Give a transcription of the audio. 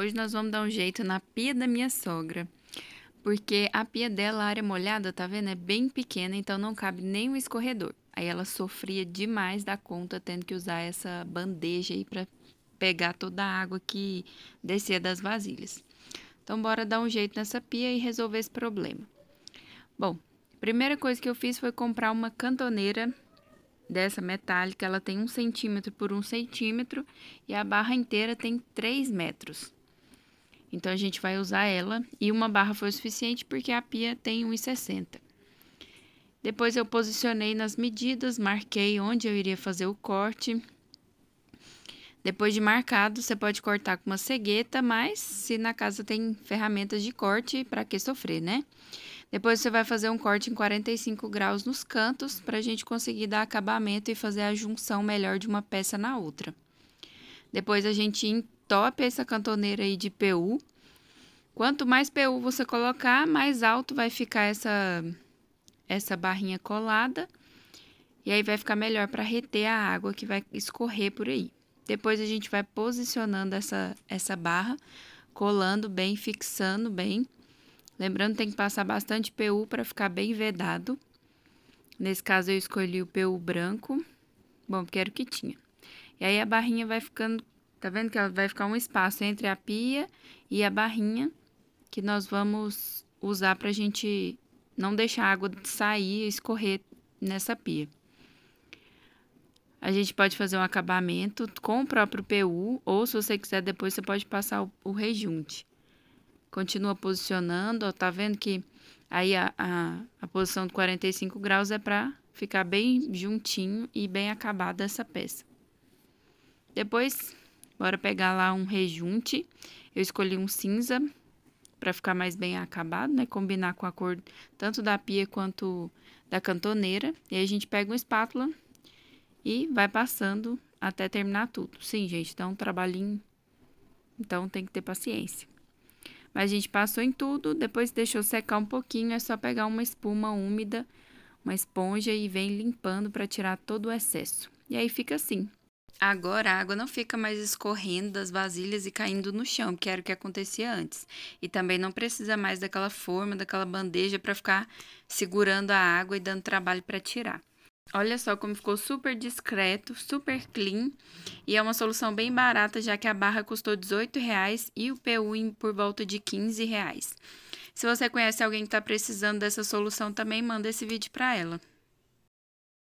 Hoje nós vamos dar um jeito na pia da minha sogra. Porque a pia dela, a área molhada, tá vendo? É bem pequena, então não cabe nem um escorredor. Aí ela sofria demais da conta tendo que usar essa bandeja aí para pegar toda a água que descia das vasilhas. Então bora dar um jeito nessa pia e resolver esse problema. Bom, primeira coisa que eu fiz foi comprar uma cantoneira dessa metálica, ela tem um centímetro por um centímetro e a barra inteira tem 3 metros. Então a gente vai usar ela e uma barra foi o suficiente porque a pia tem 1,60. Depois eu posicionei nas medidas, marquei onde eu iria fazer o corte. Depois de marcado, você pode cortar com uma cegueta, mas se na casa tem ferramentas de corte, para que sofrer, né? Depois você vai fazer um corte em 45 graus nos cantos para a gente conseguir dar acabamento e fazer a junção melhor de uma peça na outra. Depois a gente top essa cantoneira aí de PU. Quanto mais PU você colocar, mais alto vai ficar essa, essa barrinha colada. E aí vai ficar melhor para reter a água que vai escorrer por aí. Depois a gente vai posicionando essa, essa barra, colando bem, fixando bem. Lembrando, tem que passar bastante PU para ficar bem vedado. Nesse caso, eu escolhi o PU branco. Bom, porque era o que tinha. E aí a barrinha vai ficando Tá vendo que ela vai ficar um espaço entre a pia e a barrinha que nós vamos usar para a gente não deixar a água sair e escorrer nessa pia. A gente pode fazer um acabamento com o próprio PU, ou se você quiser depois, você pode passar o, o rejunte. Continua posicionando, ó, tá vendo que aí a, a, a posição de 45 graus é para ficar bem juntinho e bem acabada essa peça. Depois, Bora pegar lá um rejunte. Eu escolhi um cinza para ficar mais bem acabado, né? Combinar com a cor tanto da pia quanto da cantoneira. E aí a gente pega uma espátula e vai passando até terminar tudo. Sim, gente, dá um trabalhinho. Então tem que ter paciência. Mas a gente passou em tudo, depois deixou secar um pouquinho, é só pegar uma espuma úmida, uma esponja e vem limpando para tirar todo o excesso. E aí fica assim. Agora a água não fica mais escorrendo das vasilhas e caindo no chão, que era o que acontecia antes. E também não precisa mais daquela forma, daquela bandeja para ficar segurando a água e dando trabalho para tirar. Olha só como ficou super discreto, super clean e é uma solução bem barata, já que a barra custou R$18,00 e o PU por volta de R$15,00. Se você conhece alguém que está precisando dessa solução também, manda esse vídeo para ela.